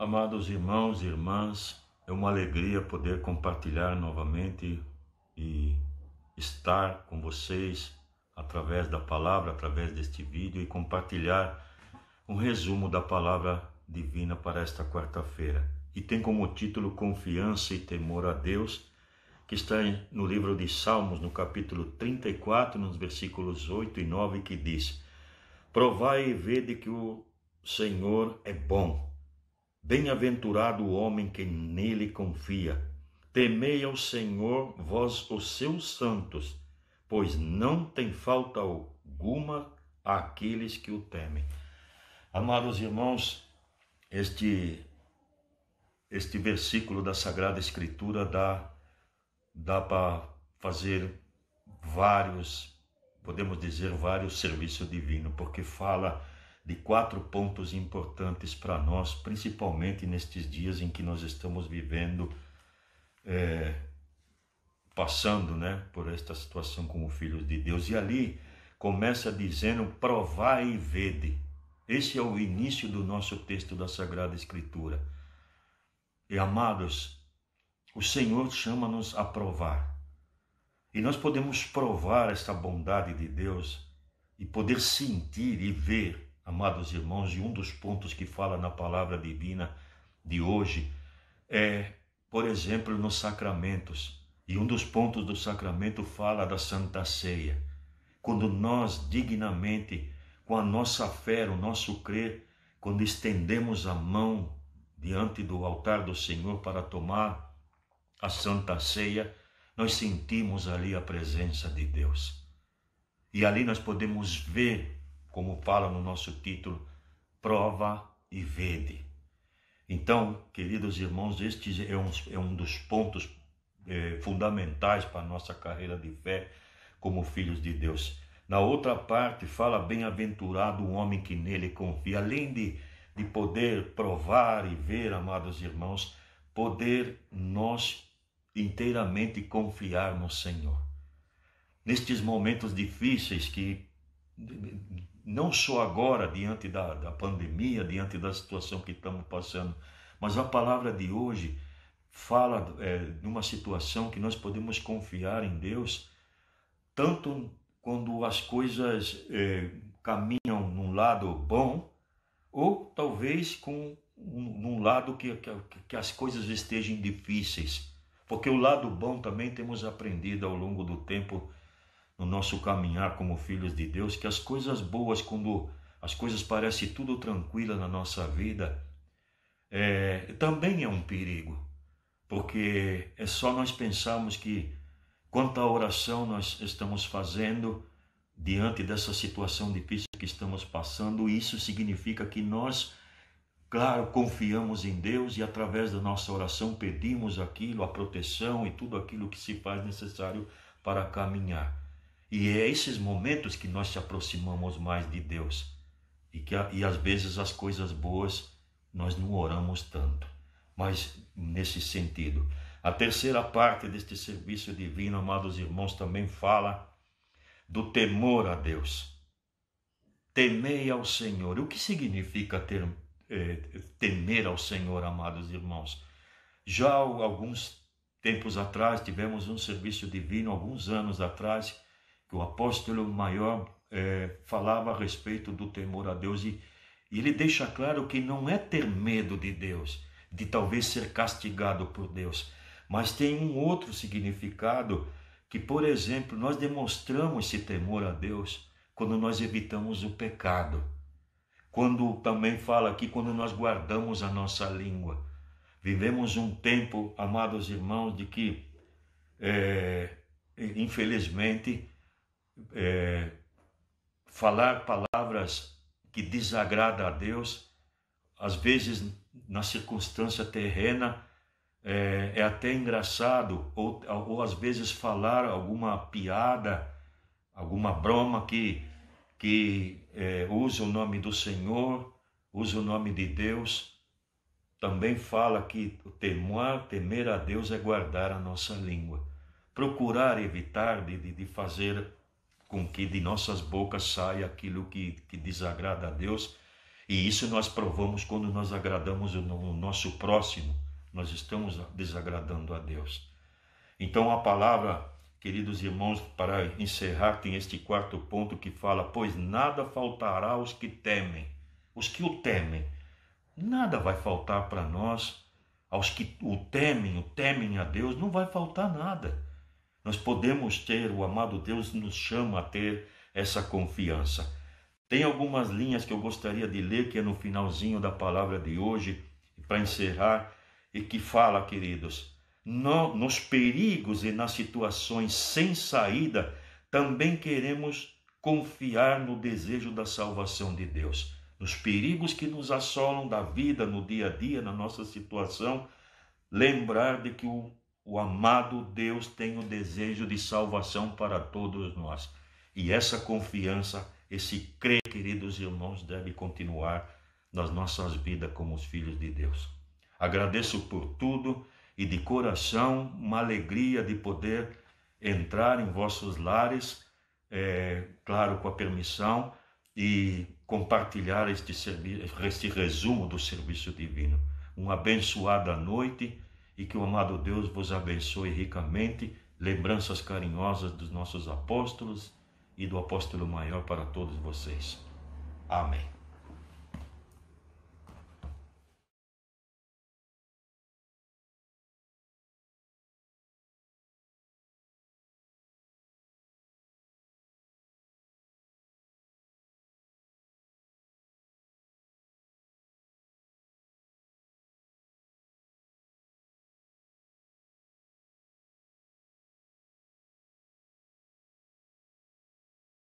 Amados irmãos e irmãs, é uma alegria poder compartilhar novamente e estar com vocês através da palavra, através deste vídeo e compartilhar um resumo da palavra divina para esta quarta-feira. E tem como título Confiança e Temor a Deus, que está no livro de Salmos, no capítulo 34, nos versículos 8 e 9, que diz: Provai e vede que o Senhor é bom. Bem-aventurado o homem que nele confia. Temei ao Senhor, vós, os seus santos, pois não tem falta alguma àqueles que o temem. Amados irmãos, este, este versículo da Sagrada Escritura dá, dá para fazer vários, podemos dizer, vários serviços divinos, porque fala de quatro pontos importantes para nós, principalmente nestes dias em que nós estamos vivendo, é, passando né, por esta situação como filhos de Deus. E ali começa dizendo: provai e vede. Esse é o início do nosso texto da Sagrada Escritura. E amados, o Senhor chama-nos a provar. E nós podemos provar esta bondade de Deus e poder sentir e ver Amados irmãos, e um dos pontos que fala na palavra divina de hoje é, por exemplo, nos sacramentos. E um dos pontos do sacramento fala da Santa Ceia. Quando nós dignamente, com a nossa fé, o nosso crer, quando estendemos a mão diante do altar do Senhor para tomar a Santa Ceia, nós sentimos ali a presença de Deus. E ali nós podemos ver como fala no nosso título, prova e vede. Então, queridos irmãos, este é um, é um dos pontos é, fundamentais para a nossa carreira de fé como filhos de Deus. Na outra parte, fala: Bem-aventurado o homem que nele confia. Além de, de poder provar e ver, amados irmãos, poder nós inteiramente confiar no Senhor. Nestes momentos difíceis que não só agora, diante da, da pandemia, diante da situação que estamos passando, mas a palavra de hoje fala é, de uma situação que nós podemos confiar em Deus, tanto quando as coisas é, caminham num lado bom, ou talvez com um, num lado que, que, que as coisas estejam difíceis. Porque o lado bom também temos aprendido ao longo do tempo no nosso caminhar como filhos de Deus, que as coisas boas, quando as coisas parecem tudo tranquila na nossa vida, é, também é um perigo, porque é só nós pensarmos que quanta oração nós estamos fazendo diante dessa situação difícil que estamos passando, isso significa que nós, claro, confiamos em Deus e através da nossa oração pedimos aquilo, a proteção e tudo aquilo que se faz necessário para caminhar. E é esses momentos que nós se aproximamos mais de Deus. E, que, e às vezes as coisas boas nós não oramos tanto, mas nesse sentido. A terceira parte deste serviço divino, amados irmãos, também fala do temor a Deus. Temei ao Senhor. O que significa ter, eh, temer ao Senhor, amados irmãos? Já alguns tempos atrás tivemos um serviço divino, alguns anos atrás, que o apóstolo maior é, falava a respeito do temor a Deus e, e ele deixa claro que não é ter medo de Deus, de talvez ser castigado por Deus, mas tem um outro significado que, por exemplo, nós demonstramos esse temor a Deus quando nós evitamos o pecado. Quando também fala aqui, quando nós guardamos a nossa língua. Vivemos um tempo, amados irmãos, de que, é, infelizmente, é, falar palavras que desagradam a Deus, às vezes na circunstância terrena é, é até engraçado, ou, ou às vezes falar alguma piada, alguma broma que, que é, usa o nome do Senhor, usa o nome de Deus. Também fala que temor, temer a Deus é guardar a nossa língua, procurar evitar de, de fazer com que de nossas bocas saia aquilo que, que desagrada a Deus. E isso nós provamos quando nós agradamos o nosso próximo, nós estamos desagradando a Deus. Então a palavra, queridos irmãos, para encerrar, tem este quarto ponto que fala: Pois nada faltará aos que temem, os que o temem. Nada vai faltar para nós, aos que o temem, o temem a Deus, não vai faltar nada. Nós podemos ter, o amado Deus nos chama a ter essa confiança. Tem algumas linhas que eu gostaria de ler, que é no finalzinho da palavra de hoje, para encerrar, e que fala, queridos, no, nos perigos e nas situações sem saída, também queremos confiar no desejo da salvação de Deus. Nos perigos que nos assolam da vida, no dia a dia, na nossa situação, lembrar de que o o amado Deus tem o desejo de salvação para todos nós. E essa confiança, esse crer, queridos irmãos, deve continuar nas nossas vidas como os filhos de Deus. Agradeço por tudo e de coração uma alegria de poder entrar em vossos lares, é, claro, com a permissão, e compartilhar este, este resumo do serviço divino. Uma abençoada noite e que o amado Deus vos abençoe ricamente. Lembranças carinhosas dos nossos apóstolos e do apóstolo maior para todos vocês. Amém.